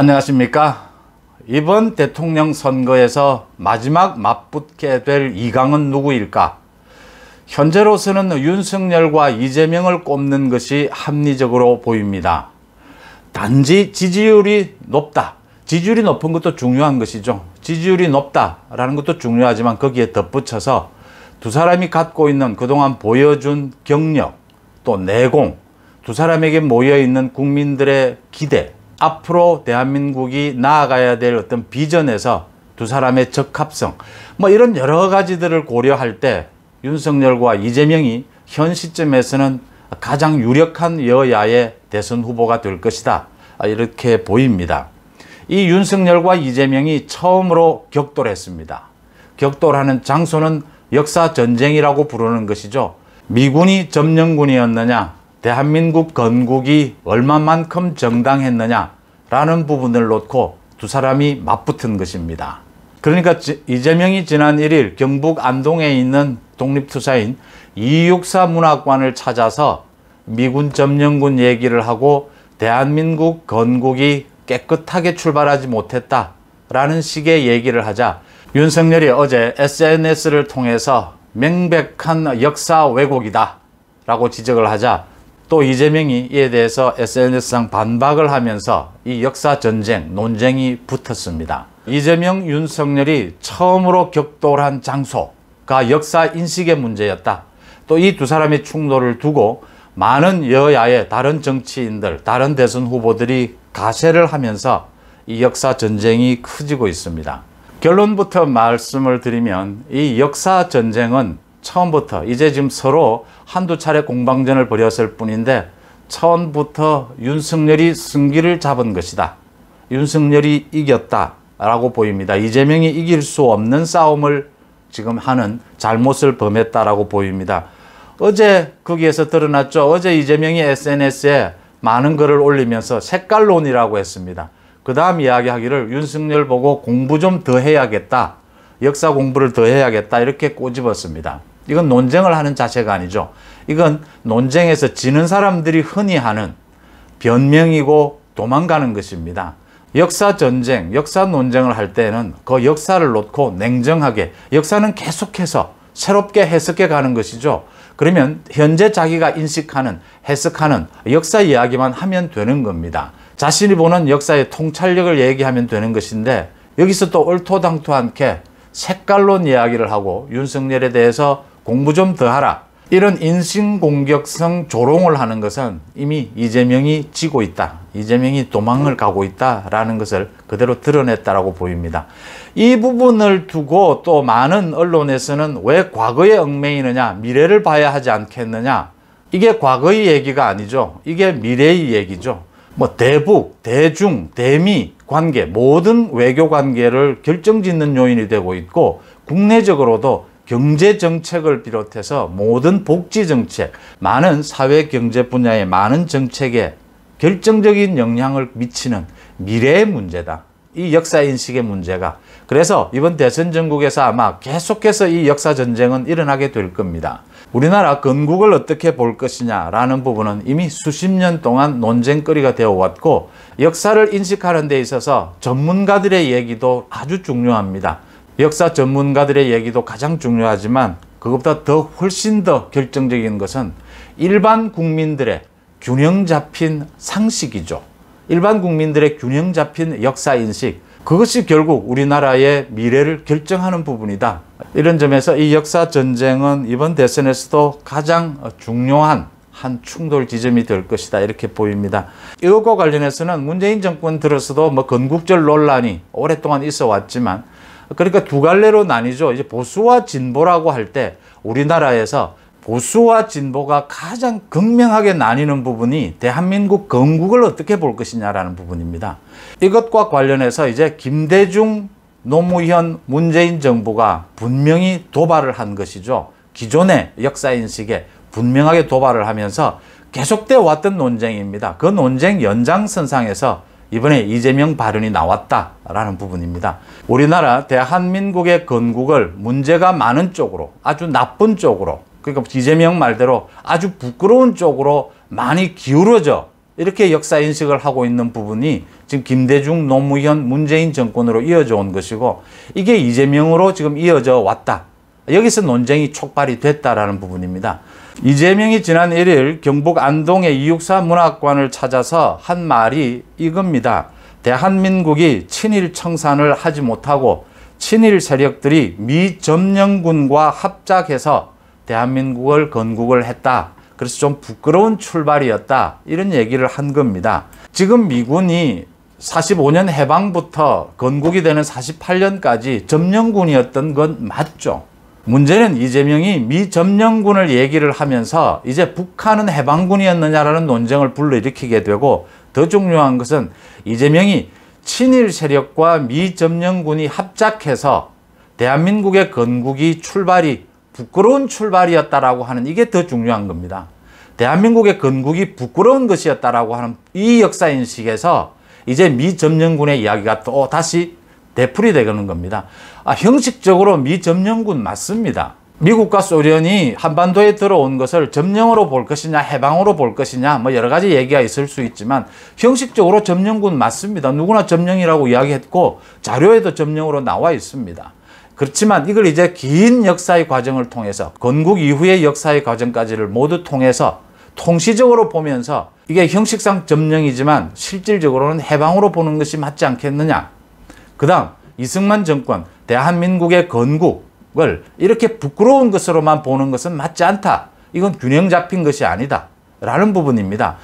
안녕하십니까 이번 대통령 선거에서 마지막 맞붙게 될 이강은 누구일까 현재로서는 윤석열과 이재명을 꼽는 것이 합리적으로 보입니다 단지 지지율이 높다 지지율이 높은 것도 중요한 것이죠 지지율이 높다라는 것도 중요하지만 거기에 덧붙여서 두 사람이 갖고 있는 그동안 보여준 경력 또 내공 두 사람에게 모여있는 국민들의 기대 앞으로 대한민국이 나아가야 될 어떤 비전에서 두 사람의 적합성 뭐 이런 여러 가지들을 고려할 때 윤석열과 이재명이 현 시점에서는 가장 유력한 여야의 대선 후보가 될 것이다 아, 이렇게 보입니다. 이 윤석열과 이재명이 처음으로 격돌했습니다. 격돌하는 장소는 역사 전쟁이라고 부르는 것이죠. 미군이 점령군이었느냐 대한민국 건국이 얼마만큼 정당했느냐라는 부분을 놓고 두 사람이 맞붙은 것입니다. 그러니까 이재명이 지난 1일 경북 안동에 있는 독립투사인 이육사 문학관을 찾아서 미군 점령군 얘기를 하고 대한민국 건국이 깨끗하게 출발하지 못했다라는 식의 얘기를 하자 윤석열이 어제 SNS를 통해서 명백한 역사 왜곡이다 라고 지적을 하자 또 이재명이 이에 대해서 SNS상 반박을 하면서 이 역사 전쟁, 논쟁이 붙었습니다. 이재명, 윤석열이 처음으로 격돌한 장소가 역사 인식의 문제였다. 또 이 두 사람의 충돌을 두고 많은 여야의 다른 정치인들, 다른 대선 후보들이 가세를 하면서 이 역사 전쟁이 커지고 있습니다. 결론부터 말씀을 드리면 이 역사 전쟁은 처음부터 이제 지금 서로 한두 차례 공방전을 벌였을 뿐인데 처음부터 윤석열이 승기를 잡은 것이다. 윤석열이 이겼다라고 보입니다. 이재명이 이길 수 없는 싸움을 지금 하는 잘못을 범했다라고 보입니다. 어제 거기에서 드러났죠. 어제 이재명이 SNS에 많은 글을 올리면서 색깔론이라고 했습니다. 그 다음 이야기하기를 윤석열 보고 공부 좀 더 해야겠다. 역사 공부를 더 해야겠다. 이렇게 꼬집었습니다. 이건 논쟁을 하는 자체가 아니죠. 이건 논쟁에서 지는 사람들이 흔히 하는 변명이고 도망가는 것입니다. 역사 전쟁, 역사 논쟁을 할 때는 그 역사를 놓고 냉정하게 역사는 계속해서 새롭게 해석해 가는 것이죠. 그러면 현재 자기가 인식하는, 해석하는 역사 이야기만 하면 되는 겁니다. 자신이 보는 역사의 통찰력을 얘기하면 되는 것인데 여기서 또 얼토당토 않게 색깔론 이야기를 하고 윤석열에 대해서 공부 좀 더 하라. 이런 인신공격성 조롱을 하는 것은 이미 이재명이 지고 있다. 이재명이 도망을 가고 있다라는 것을 그대로 드러냈다라고 보입니다. 이 부분을 두고 또 많은 언론에서는 왜 과거에 얽매이느냐, 미래를 봐야 하지 않겠느냐. 이게 과거의 얘기가 아니죠. 이게 미래의 얘기죠. 뭐 대북, 대중, 대미 관계 모든 외교 관계를 결정짓는 요인이 되고 있고 국내적으로도 경제정책을 비롯해서 모든 복지정책, 많은 사회경제 분야의 많은 정책에 결정적인 영향을 미치는 미래의 문제다. 이 역사인식의 문제가. 그래서 이번 대선 전국에서 아마 계속해서 이 역사전쟁은 일어나게 될 겁니다. 우리나라 건국을 어떻게 볼 것이냐라는 부분은 이미 수십 년 동안 논쟁거리가 되어왔고 역사를 인식하는 데 있어서 전문가들의 얘기도 아주 중요합니다. 역사 전문가들의 얘기도 가장 중요하지만 그것보다 더 훨씬 더 결정적인 것은 일반 국민들의 균형 잡힌 상식이죠. 일반 국민들의 균형 잡힌 역사 인식, 그것이 결국 우리나라의 미래를 결정하는 부분이다. 이런 점에서 이 역사 전쟁은 이번 대선에서도 가장 중요한 한 충돌 지점이 될 것이다 이렇게 보입니다. 이거 관련해서는 문재인 정권 들어서도 뭐 건국절 논란이 오랫동안 있어 왔지만 그러니까 두 갈래로 나뉘죠. 이제 보수와 진보라고 할 때 우리나라에서 보수와 진보가 가장 극명하게 나뉘는 부분이 대한민국 건국을 어떻게 볼 것이냐라는 부분입니다. 이것과 관련해서 이제 김대중, 노무현, 문재인 정부가 분명히 도발을 한 것이죠. 기존의 역사인식에 분명하게 도발을 하면서 계속돼 왔던 논쟁입니다. 그 논쟁 연장선상에서 이번에 이재명 발언이 나왔다라는 부분입니다. 우리나라 대한민국의 건국을 문제가 많은 쪽으로 아주 나쁜 쪽으로 그러니까 이재명 말대로 아주 부끄러운 쪽으로 많이 기울어져 이렇게 역사인식을 하고 있는 부분이 지금 김대중, 노무현, 문재인 정권으로 이어져 온 것이고 이게 이재명으로 지금 이어져 왔다. 여기서 논쟁이 촉발이 됐다라는 부분입니다. 이재명이 지난 1일 경북 안동의 이육사 문학관을 찾아서 한 말이 이겁니다. 대한민국이 친일 청산을 하지 못하고 친일 세력들이 미점령군과 합작해서 대한민국을 건국을 했다. 그래서 좀 부끄러운 출발이었다. 이런 얘기를 한 겁니다. 지금 미군이 45년 해방부터 건국이 되는 48년까지 점령군이었던 건 맞죠. 문제는 이재명이 미점령군을 얘기를 하면서 이제 북한은 해방군이었느냐라는 논쟁을 불러일으키게 되고 더 중요한 것은 이재명이 친일 세력과 미점령군이 합작해서 대한민국의 건국이 출발이 부끄러운 출발이었다라고 하는 이게 더 중요한 겁니다. 대한민국의 건국이 부끄러운 것이었다라고 하는 이 역사인식에서 이제 미점령군의 이야기가 또 다시 대풀이 되는 겁니다. 아, 형식적으로 미점령군 맞습니다. 미국과 소련이 한반도에 들어온 것을 점령으로 볼 것이냐 해방으로 볼 것이냐 뭐 여러 가지 얘기가 있을 수 있지만 형식적으로 점령군 맞습니다. 누구나 점령이라고 이야기했고 자료에도 점령으로 나와 있습니다. 그렇지만 이걸 이제 긴 역사의 과정을 통해서 건국 이후의 역사의 과정까지를 모두 통해서 통시적으로 보면서 이게 형식상 점령이지만 실질적으로는 해방으로 보는 것이 맞지 않겠느냐 그 다음 이승만 정권, 대한민국의 건국을 이렇게 부끄러운 것으로만 보는 것은 맞지 않다. 이건 균형 잡힌 것이 아니다. 라는 부분입니다.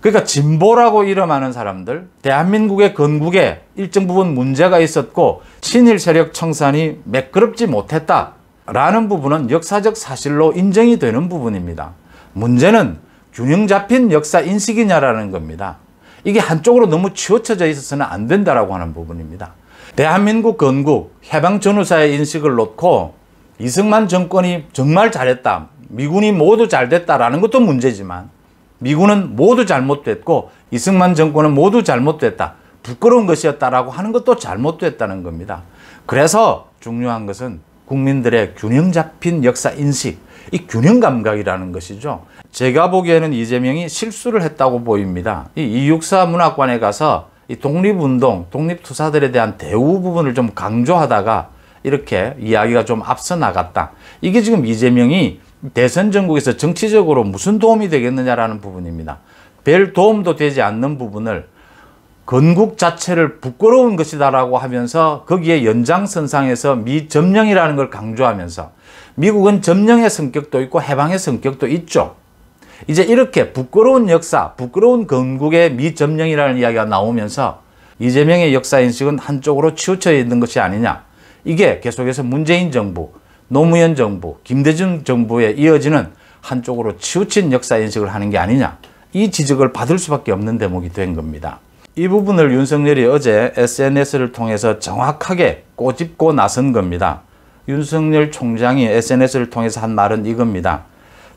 그러니까 진보라고 이름하는 사람들, 대한민국의 건국에 일정 부분 문제가 있었고 친일 세력 청산이 매끄럽지 못했다. 라는 부분은 역사적 사실로 인정이 되는 부분입니다. 문제는 균형 잡힌 역사 인식이냐라는 겁니다. 이게 한쪽으로 너무 치우쳐져 있어서는 안 된다라고 하는 부분입니다. 대한민국 건국, 해방 전후사의 인식을 놓고 이승만 정권이 정말 잘했다. 미군이 모두 잘됐다라는 것도 문제지만 미군은 모두 잘못됐고 이승만 정권은 모두 잘못됐다. 부끄러운 것이었다라고 하는 것도 잘못됐다는 겁니다. 그래서 중요한 것은 국민들의 균형 잡힌 역사 인식, 이 균형 감각이라는 것이죠. 제가 보기에는 이재명이 실수를 했다고 보입니다. 이 이육사 문학관에 가서 이 독립운동, 독립투사들에 대한 대우 부분을 좀 강조하다가 이렇게 이야기가 좀 앞서 나갔다. 이게 지금 이재명이 대선 전국에서 정치적으로 무슨 도움이 되겠느냐라는 부분입니다. 별 도움도 되지 않는 부분을 건국 자체를 부끄러운 것이다라고 하면서 거기에 연장선상에서 미점령이라는 걸 강조하면서 미국은 점령의 성격도 있고 해방의 성격도 있죠. 이제 이렇게 부끄러운 역사, 부끄러운 건국의 미점령이라는 이야기가 나오면서 이재명의 역사인식은 한쪽으로 치우쳐 있는 것이 아니냐. 이게 계속해서 문재인 정부, 노무현 정부, 김대중 정부에 이어지는 한쪽으로 치우친 역사인식을 하는 게 아니냐. 이 지적을 받을 수밖에 없는 대목이 된 겁니다. 이 부분을 윤석열이 어제 SNS를 통해서 정확하게 꼬집고 나선 겁니다. 윤석열 총장이 SNS를 통해서 한 말은 이겁니다.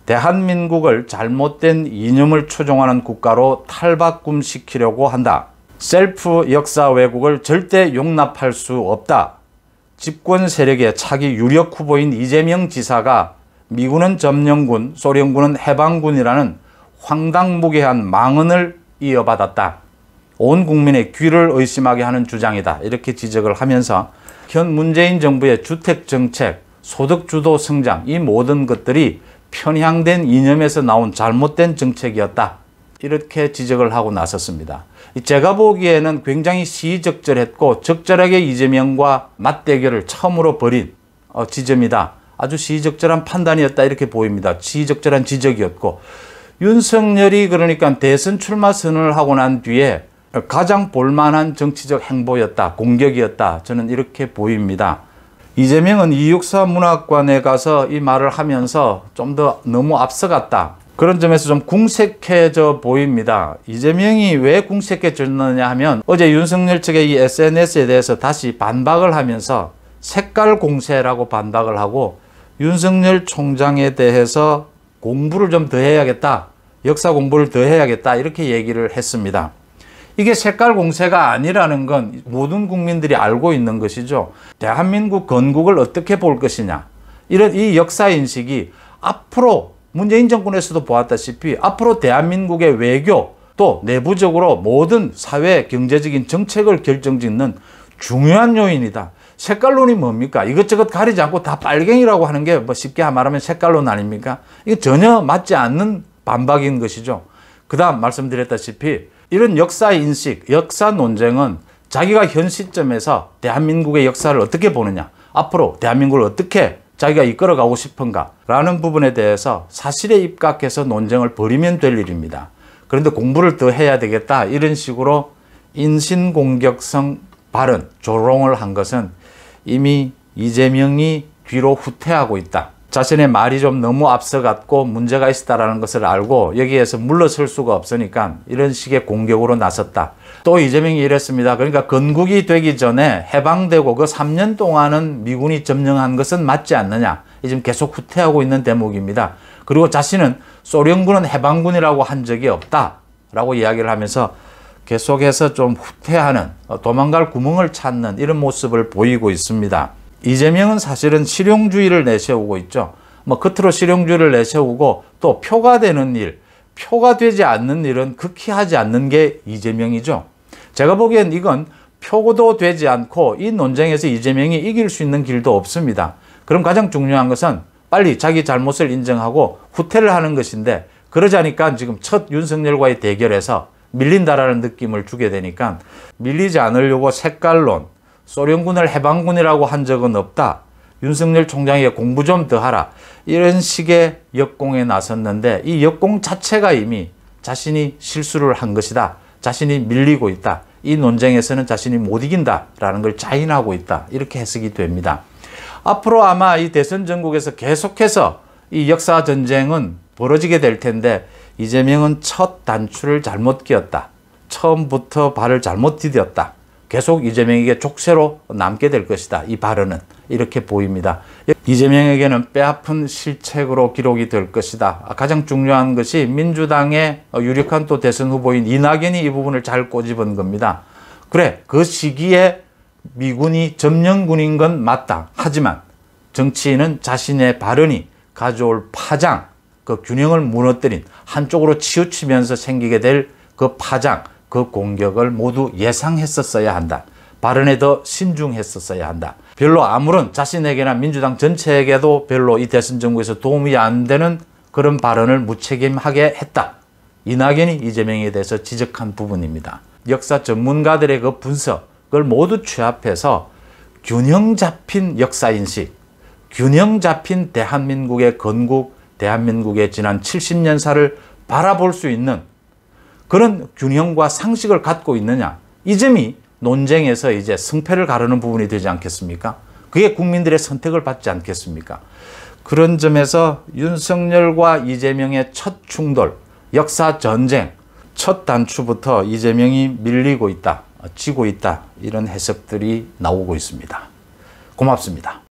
대한민국을 잘못된 이념을 추종하는 국가로 탈바꿈시키려고 한다. 셀프 역사 왜곡을 절대 용납할 수 없다. 집권 세력의 차기 유력 후보인 이재명 지사가 미군은 점령군, 소련군은 해방군이라는 황당무계한 망언을 이어받았다. 온 국민의 귀를 의심하게 하는 주장이다. 이렇게 지적을 하면서 현 문재인 정부의 주택정책, 소득주도 성장 이 모든 것들이 편향된 이념에서 나온 잘못된 정책이었다. 이렇게 지적을 하고 나섰습니다. 제가 보기에는 굉장히 시의적절했고 적절하게 이재명과 맞대결을 처음으로 벌인 어, 지점이다. 아주 시의적절한 판단이었다 이렇게 보입니다. 시의적절한 지적이었고 윤석열이 그러니까 대선 출마 선언을 하고 난 뒤에 가장 볼만한 정치적 행보였다. 공격이었다. 저는 이렇게 보입니다. 이재명은 이육사 문학관에 가서 이 말을 하면서 좀 더 너무 앞서갔다. 그런 점에서 좀 궁색해져 보입니다. 이재명이 왜 궁색해졌느냐 하면 어제 윤석열 측의 이 SNS에 대해서 다시 반박을 하면서 색깔 공세라고 반박을 하고 윤석열 총장에 대해서 공부를 좀 더 해야겠다. 역사 공부를 더 해야겠다. 이렇게 얘기를 했습니다. 이게 색깔 공세가 아니라는 건 모든 국민들이 알고 있는 것이죠. 대한민국 건국을 어떻게 볼 것이냐. 이런 이 역사 인식이 앞으로 문재인 정권에서도 보았다시피 앞으로 대한민국의 외교 또 내부적으로 모든 사회 경제적인 정책을 결정짓는 중요한 요인이다. 색깔론이 뭡니까? 이것저것 가리지 않고 다 빨갱이라고 하는 게 뭐 쉽게 말하면 색깔론 아닙니까? 이거 전혀 맞지 않는 반박인 것이죠. 그 다음 말씀드렸다시피 이런 역사 인식, 역사 논쟁은 자기가 현 시점에서 대한민국의 역사를 어떻게 보느냐, 앞으로 대한민국을 어떻게 자기가 이끌어가고 싶은가라는 부분에 대해서 사실에 입각해서 논쟁을 벌이면 될 일입니다. 그런데 공부를 더 해야 되겠다 이런 식으로 인신공격성 발언, 조롱을 한 것은 이미 이재명이 뒤로 후퇴하고 있다. 자신의 말이 좀 너무 앞서갔고 문제가 있었다라는 것을 알고 여기에서 물러설 수가 없으니까 이런 식의 공격으로 나섰다. 또 이재명이 이랬습니다. 그러니까 건국이 되기 전에 해방되고 그 3년 동안은 미군이 점령한 것은 맞지 않느냐. 지금 계속 후퇴하고 있는 대목입니다. 그리고 자신은 소련군은 해방군이라고 한 적이 없다. 라고 이야기를 하면서 계속해서 좀 후퇴하는 어, 도망갈 구멍을 찾는 이런 모습을 보이고 있습니다. 이재명은 사실은 실용주의를 내세우고 있죠. 뭐 겉으로 실용주의를 내세우고 또 표가 되는 일, 표가 되지 않는 일은 극히 하지 않는 게 이재명이죠. 제가 보기엔 이건 표도 고 되지 않고 이 논쟁에서 이재명이 이길 수 있는 길도 없습니다. 그럼 가장 중요한 것은 빨리 자기 잘못을 인정하고 후퇴를 하는 것인데 그러자니까 지금 첫 윤석열과의 대결에서 밀린다라는 느낌을 주게 되니까 밀리지 않으려고 색깔론, 소련군을 해방군이라고 한 적은 없다. 윤석열 총장에게 공부 좀 더 하라. 이런 식의 역공에 나섰는데 이 역공 자체가 이미 자신이 실수를 한 것이다. 자신이 밀리고 있다. 이 논쟁에서는 자신이 못 이긴다라는 걸 자인하고 있다. 이렇게 해석이 됩니다. 앞으로 아마 이 대선 전국에서 계속해서 이 역사 전쟁은 벌어지게 될 텐데 이재명은 첫 단추를 잘못 끼었다. 처음부터 발을 잘못 디뎠다. 계속 이재명에게 족쇄로 남게 될 것이다. 이 발언은 이렇게 보입니다. 이재명에게는 뼈아픈 실책으로 기록이 될 것이다. 가장 중요한 것이 민주당의 유력한 또 대선 후보인 이낙연이 이 부분을 잘 꼬집은 겁니다. 그래 그 시기에 미군이 점령군인 건 맞다. 하지만 정치인은 자신의 발언이 가져올 파장, 그 균형을 무너뜨린 한쪽으로 치우치면서 생기게 될 그 파장, 그 공격을 모두 예상했었어야 한다. 발언에 더 신중했었어야 한다. 별로 아무런 자신에게나 민주당 전체에게도 별로 이 대선 정부에서 도움이 안 되는 그런 발언을 무책임하게 했다. 이낙연이 이재명에 대해서 지적한 부분입니다. 역사 전문가들의 그 분석을 모두 취합해서 균형 잡힌 역사인식, 균형 잡힌 대한민국의 건국, 대한민국의 지난 70년사를 바라볼 수 있는 그런 균형과 상식을 갖고 있느냐 이 점이 논쟁에서 이제 승패를 가르는 부분이 되지 않겠습니까? 그게 국민들의 선택을 받지 않겠습니까? 그런 점에서 윤석열과 이재명의 첫 충돌, 역사 전쟁, 첫 단추부터 이재명이 밀리고 있다, 지고 있다 이런 해석들이 나오고 있습니다. 고맙습니다.